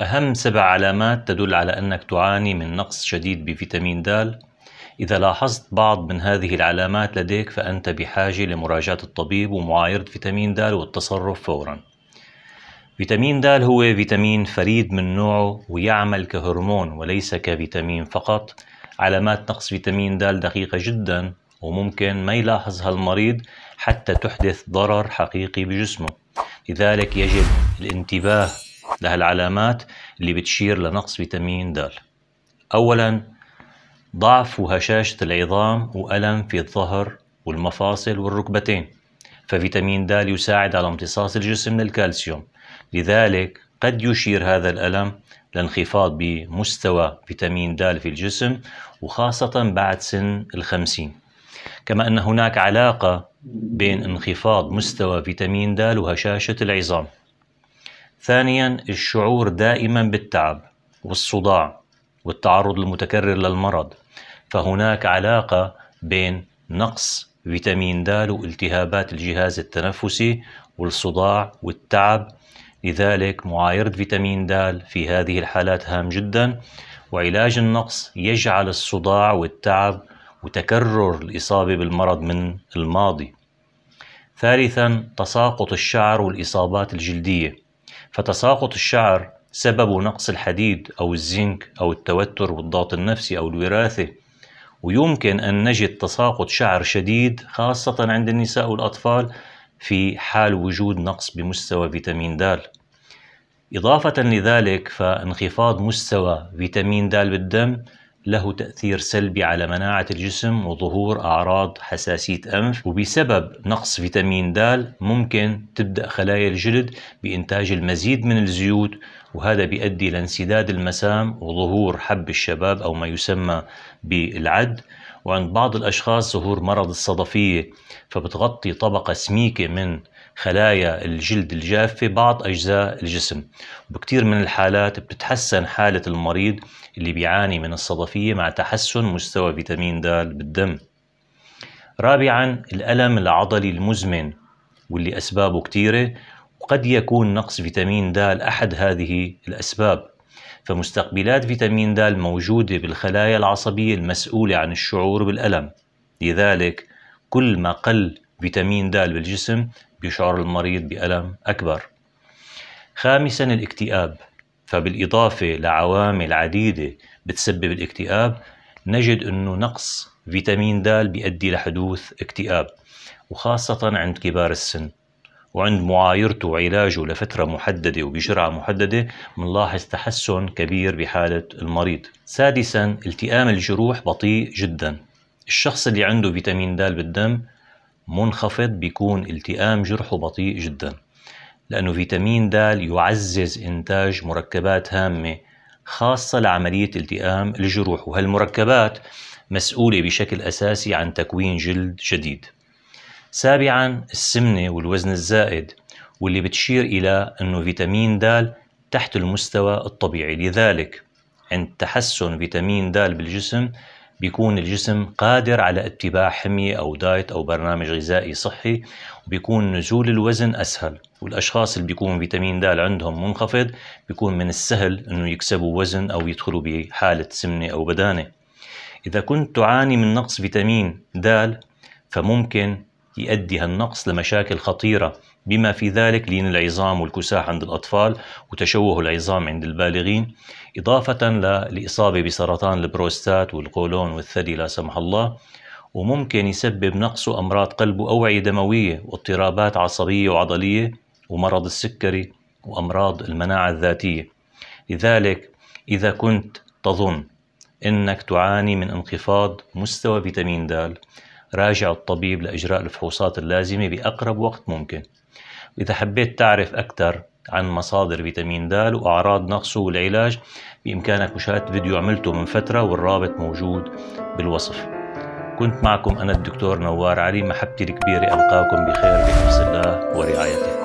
أهم سبع علامات تدل على أنك تعاني من نقص شديد بفيتامين د إذا لاحظت بعض من هذه العلامات لديك فأنت بحاجة لمراجعة الطبيب ومعايرة فيتامين د والتصرف فورا فيتامين د هو فيتامين فريد من نوعه ويعمل كهرمون وليس كفيتامين فقط علامات نقص فيتامين د دقيقة جدا وممكن ما يلاحظها المريض حتى تحدث ضرر حقيقي بجسمه لذلك يجب الانتباه لهالعلامات اللي بتشير لنقص فيتامين د أولا ضعف وهشاشة العظام وألم في الظهر والمفاصل والركبتين ففيتامين د يساعد على امتصاص الجسم للكالسيوم لذلك قد يشير هذا الألم لانخفاض بمستوى فيتامين د في الجسم وخاصة بعد سن الخمسين كما أن هناك علاقة بين انخفاض مستوى فيتامين د وهشاشة العظام ثانيا الشعور دائما بالتعب والصداع والتعرض المتكرر للمرض فهناك علاقة بين نقص فيتامين د والتهابات الجهاز التنفسي والصداع والتعب لذلك معايرة فيتامين د في هذه الحالات هام جدا وعلاج النقص يجعل الصداع والتعب وتكرر الإصابة بالمرض من الماضي ثالثا تساقط الشعر والإصابات الجلدية فتساقط الشعر سببه نقص الحديد أو الزنك أو التوتر والضغط النفسي أو الوراثة ويمكن أن نجد تساقط شعر شديد خاصة عند النساء والأطفال في حال وجود نقص بمستوى فيتامين د إضافة لذلك فانخفاض مستوى فيتامين د بالدم له تأثير سلبي على مناعة الجسم وظهور أعراض حساسية أنف وبسبب نقص فيتامين د ممكن تبدأ خلايا الجلد بإنتاج المزيد من الزيوت وهذا بيؤدي لانسداد المسام وظهور حب الشباب أو ما يسمى بالعد وعند بعض الأشخاص ظهور مرض الصدفية فبتغطي طبقة سميكة من خلايا الجلد الجافة بعض أجزاء الجسم وبكثير من الحالات بتتحسن حالة المريض اللي بيعاني من الصدفية مع تحسن مستوى فيتامين د بالدم رابعا الألم العضلي المزمن واللي أسبابه كثيرة قد يكون نقص فيتامين د أحد هذه الأسباب فمستقبلات فيتامين د موجودة بالخلايا العصبية المسؤولة عن الشعور بالألم لذلك كل ما قل فيتامين د بالجسم بيشعر المريض بألم أكبر خامسا الاكتئاب فبالإضافة لعوامل عديدة بتسبب الاكتئاب نجد أنه نقص فيتامين د بيؤدي لحدوث اكتئاب وخاصة عند كبار السن وعند معايرته وعلاجه لفترة محددة وبجرعة محددة بنلاحظ تحسن كبير بحالة المريض سادسا التئام الجروح بطيء جدا الشخص اللي عنده فيتامين د بالدم منخفض بيكون التئام جرحه بطيء جدا لأنه فيتامين د يعزز إنتاج مركبات هامة خاصة لعملية التئام الجروح وهالمركبات مسؤولة بشكل أساسي عن تكوين جلد جديد سابعا السمنة والوزن الزائد واللي بتشير إلى أنه فيتامين د تحت المستوى الطبيعي لذلك عند تحسن فيتامين د بالجسم بيكون الجسم قادر على اتباع حمية أو دايت أو برنامج غذائي صحي وبيكون نزول الوزن أسهل والأشخاص اللي بيكون فيتامين د عندهم منخفض بيكون من السهل أنه يكسبوا وزن أو يدخلوا بحالة سمنة أو بدانة إذا كنت تعاني من نقص فيتامين د فممكن يؤدي هالنقص لمشاكل خطيرة بما في ذلك لين العظام والكساح عند الأطفال وتشوه العظام عند البالغين إضافة لإصابة بسرطان البروستات والقولون والثدي لا سمح الله وممكن يسبب نقصه أمراض قلب وأوعية دموية واضطرابات عصبية وعضلية ومرض السكري وأمراض المناعة الذاتية لذلك إذا كنت تظن أنك تعاني من انخفاض مستوى فيتامين دال راجع الطبيب لإجراء الفحوصات اللازمة بأقرب وقت ممكن وإذا حبيت تعرف أكثر عن مصادر فيتامين د وأعراض نقصه والعلاج بإمكانك مشاهدة فيديو عملته من فترة والرابط موجود بالوصف كنت معكم أنا الدكتور نوار علي محبتي الكبيرة ألقاكم بخير بحفظ الله ورعايته